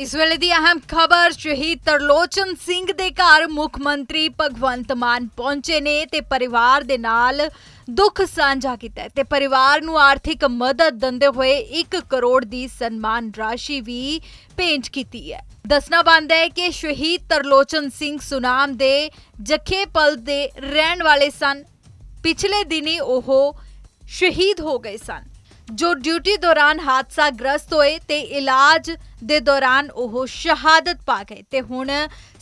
ਇਸ ਵੇਲੇ ਦੀ ਅਹਿਮ ਖਬਰ ਸ਼ਹੀਦ ਤਰਲੋਚਨ ਸਿੰਘ ਦੇ ਘਰ ਮੁੱਖ ਮੰਤਰੀ ਭਗਵੰਤ ਮਾਨ ਪਹੁੰਚੇ ਨੇ ਤੇ ਪਰਿਵਾਰ ਦੇ ਨਾਲ ਦੁੱਖ ਸਾਂਝਾ ਕੀਤਾ ਤੇ ਪਰਿਵਾਰ ਨੂੰ ਆਰਥਿਕ ਮਦਦ ਦਿੰਦੇ ਹੋਏ 1 ਕਰੋੜ ਦੀ ਸਨਮਾਨ ਰਾਸ਼ੀ ਵੀ ਭੇਂਟ ਕੀਤੀ ਹੈ ਦੱਸਣਾ ਬੰਦ ਹੈ ਕਿ ਸ਼ਹੀਦ ਤਰਲੋਚਨ ਸਿੰਘ ਸੁਨਾਮ ਦੇ ਜੱਖੇ ਪਲ ਦੇ ਰਹਿਣ ਵਾਲੇ ਸਨ ਪਿਛਲੇ ਦਿਨੀ ਉਹ ਸ਼ਹੀਦ ਹੋ ਗਏ ਸਨ ਜੋ ਡਿਊਟੀ ਦੌਰਾਨ ਹਾਦਸਾ ਗ੍ਰਸਤ ਹੋਏ ਤੇ ਇਲਾਜ ਦੇ ਦੌਰਾਨ ਉਹ ਸ਼ਹਾਦਤ ਪਾ ਗਏ ਤੇ ਹੁਣ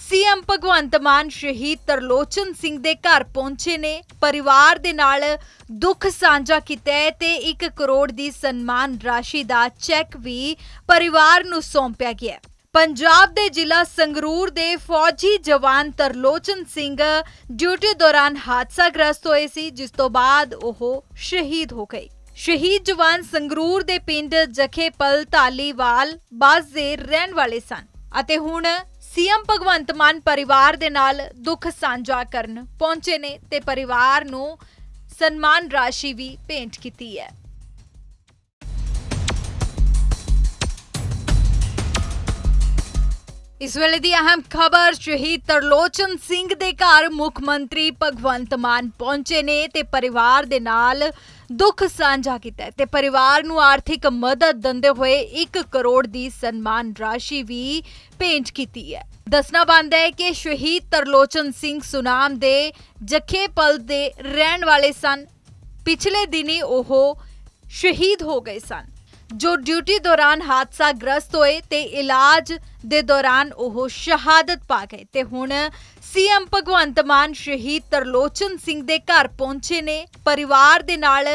ਸੀਐਮ ਭਗਵੰਤ ਮਾਨ ਸ਼ਹੀਦ ਤਰਲੋਚਨ ਸਿੰਘ ਦੇ ਘਰ ਪਹੁੰਚੇ ਨੇ ਪਰਿਵਾਰ ਦੇ ਨਾਲ ਦੁੱਖ ਸਾਂਝਾ ਕੀਤਾ ਤੇ 1 ਕਰੋੜ ਦੀ ਸਨਮਾਨ ਰਾਸ਼ੀ ਦਾ ਚੈੱਕ ਵੀ ਪਰਿਵਾਰ ਨੂੰ ਸੌਂਪਿਆ ਗਿਆ ਪੰਜਾਬ ਦੇ ਜ਼ਿਲ੍ਹਾ ਸੰਗਰੂਰ ਦੇ ਫੌਜੀ ਜਵਾਨ ਤਰਲੋਚਨ ਸਿੰਘ ਡਿਊਟੀ ਦੌਰਾਨ ਹਾਦਸਾ ਗ੍ਰਸਤ ਹੋਏ ਸੀ ਜਿਸ ਤੋਂ ਬਾਅਦ ਉਹ ਸ਼ਹੀਦ ਹੋ ਗਏ ਸ਼ਹੀਦ ਜਵਾਨ ਸੰਗਰੂਰ ਦੇ ਪਿੰਡ ਜਖੇਪਲ ਤਾਲੀਵਾਲ ਬਾਜ਼ੇ ਰਹਿਣ ਵਾਲੇ ਸਨ ਅਤੇ ਹੁਣ ਸੀਐਮ ਭਗਵੰਤ ਮਾਨ ਪਰਿਵਾਰ ਦੇ ਨਾਲ ਦੁੱਖ ਸਾਂਝਾ ਕਰਨ ਪਹੁੰਚੇ ਨੇ ਤੇ ਪਰਿਵਾਰ ਨੂੰ ਸਨਮਾਨ ਰਾਸ਼ੀ ਵੀ ਭੇਂਟ ਕੀਤੀ ਹੈ ਇਸ ਵੇਲੇ ਦੀ ਅਹਿਮ ਖਬਰ ਸ਼ਹੀਦ ਤਰਲੋਚਨ ਸਿੰਘ ਦੇ ਘਰ ਮੁੱਖ ਮੰਤਰੀ ਭਗਵੰਤ ਮਾਨ ਪਹੁੰਚੇ ਨੇ ਤੇ ਪਰਿਵਾਰ ਦੇ ਨਾਲ ਦੁੱਖ ਸਾਂਝਾ ਕੀਤਾ ਤੇ ਪਰਿਵਾਰ ਨੂੰ ਆਰਥਿਕ ਮਦਦ ਦਿੰਦੇ ਹੋਏ 1 ਕਰੋੜ ਦੀ ਸਨਮਾਨ ਰਾਸ਼ੀ ਵੀ ਭੇਂਟ ਕੀਤੀ ਹੈ ਦੱਸਣਾ ਬੰਦਾ ਹੈ ਕਿ ਸ਼ਹੀਦ ਤਰਲੋਚਨ ਸਿੰਘ ਸੁਨਾਮ ਦੇ ਜਖੇਪਲ ਦੇ ਰਹਿਣ ਵਾਲੇ ਸਨ ਪਿਛਲੇ ਦਿਨੀ ਉਹ ਸ਼ਹੀਦ ਹੋ ਗਏ ਸਨ ਜੋ ਡਿਊਟੀ ਦੌਰਾਨ ਹਾਦਸਾ ਗ੍ਰਸਤ ਹੋਏ ਤੇ ਇਲਾਜ ਦੇ ਦੌਰਾਨ ਉਹ ਸ਼ਹਾਦਤ ਪਾ ਗਏ ਤੇ ਹੁਣ ਸੀਐਮ ਭਗਵੰਤ ਮਾਨ ਸ਼ਹੀਦ ਤਰਲੋਚਨ ਸਿੰਘ ਦੇ ਘਰ ਪਹੁੰਚੇ ਨੇ ਪਰਿਵਾਰ ਦੇ ਨਾਲ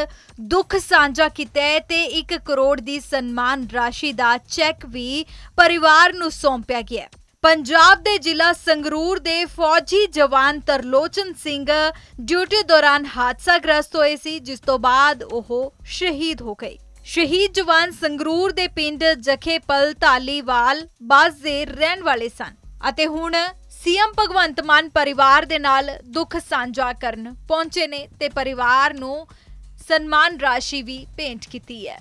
ਦੁੱਖ ਸਾਂਝਾ ਕੀਤਾ ਤੇ 1 ਕਰੋੜ ਦੀ ਸਨਮਾਨ ਰਾਸ਼ੀ ਦਾ ਚੈੱਕ ਵੀ ਪਰਿਵਾਰ ਨੂੰ ਸੌਂਪਿਆ ਗਿਆ ਪੰਜਾਬ ਦੇ ਜ਼ਿਲ੍ਹਾ ਸੰਗਰੂਰ ਦੇ ਫੌਜੀ ਜਵਾਨ ਤਰਲੋਚਨ ਸਿੰਘ ਡਿਊਟੀ ਦੌਰਾਨ ਹਾਦਸਾ ਗ੍ਰਸਤ ਹੋਏ ਸੀ ਜਿਸ ਤੋਂ ਬਾਅਦ ਉਹ ਸ਼ਹੀਦ ਹੋ ਗਏ ਸ਼ਹੀਦ ਜਵਾਨ ਸੰਗਰੂਰ ਦੇ ਪਿੰਡ ਜਖੇਪਲ ਢਾਲੀਵਾਲ ਬਾਸ ਦੇ ਰਹਿਣ ਵਾਲੇ ਸਨ ਅਤੇ ਹੁਣ ਸੀਐਮ ਭਗਵੰਤ ਮਾਨ ਪਰਿਵਾਰ ਦੇ ਨਾਲ ਦੁੱਖ ਸਾਂਝਾ ਕਰਨ ਪਹੁੰਚੇ ਨੇ ਤੇ ਪਰਿਵਾਰ ਨੂੰ ਸਨਮਾਨ ਰਾਸ਼ੀ ਵੀ ਭੇਂਟ ਕੀਤੀ ਹੈ